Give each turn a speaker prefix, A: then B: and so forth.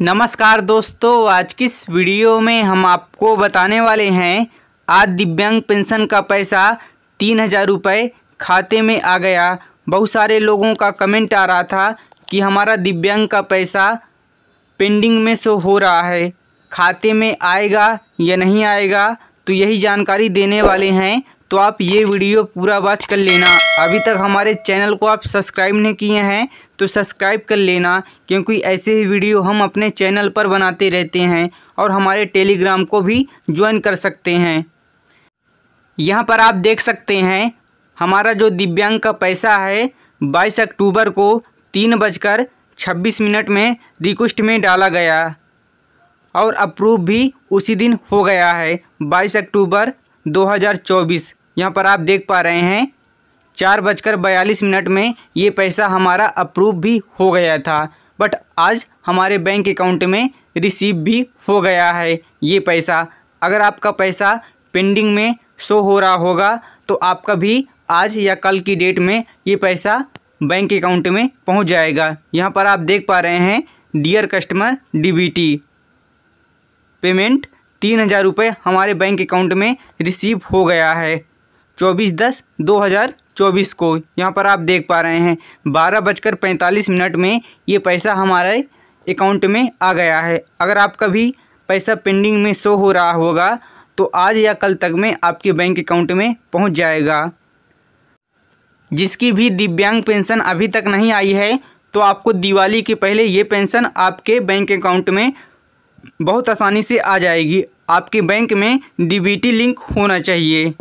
A: नमस्कार दोस्तों आज की इस वीडियो में हम आपको बताने वाले हैं आज दिव्यांग पेंशन का पैसा तीन हज़ार रुपये खाते में आ गया बहुत सारे लोगों का कमेंट आ रहा था कि हमारा दिव्यांग का पैसा पेंडिंग में शो हो रहा है खाते में आएगा या नहीं आएगा तो यही जानकारी देने वाले हैं तो आप ये वीडियो पूरा वॉच कर लेना अभी तक हमारे चैनल को आप सब्सक्राइब नहीं किए हैं तो सब्सक्राइब कर लेना क्योंकि ऐसे ही वीडियो हम अपने चैनल पर बनाते रहते हैं और हमारे टेलीग्राम को भी ज्वाइन कर सकते हैं यहाँ पर आप देख सकते हैं हमारा जो दिव्यांग का पैसा है बाईस अक्टूबर को तीन बजकर छब्बीस मिनट में रिक्वेस्ट में डाला गया और अप्रूव भी उसी दिन हो गया है बाईस अक्टूबर चौबीस यहाँ पर आप देख पा रहे हैं चार बजकर बयालीस मिनट में ये पैसा हमारा अप्रूव भी हो गया था बट आज हमारे बैंक अकाउंट में रिसीव भी हो गया है ये पैसा अगर आपका पैसा पेंडिंग में शो हो रहा होगा तो आपका भी आज या कल की डेट में ये पैसा बैंक अकाउंट में पहुंच जाएगा यहाँ पर आप देख पा रहे हैं डियर कस्टमर डीबीटी पेमेंट तीन हज़ार रुपये हमारे बैंक अकाउंट में रिसीव हो गया है चौबीस दस दो हज़ार चौबीस को यहाँ पर आप देख पा रहे हैं बारह बजकर पैंतालीस मिनट में ये पैसा हमारे अकाउंट में आ गया है अगर आपका भी पैसा पेंडिंग में शो हो रहा होगा तो आज या कल तक में आपके बैंक अकाउंट में पहुँच जाएगा जिसकी भी दिव्यांग पेंशन अभी तक नहीं आई है तो आपको दिवाली के पहले ये पेंशन आपके बैंक अकाउंट में बहुत आसानी से आ जाएगी आपके बैंक में डीबीटी लिंक होना चाहिए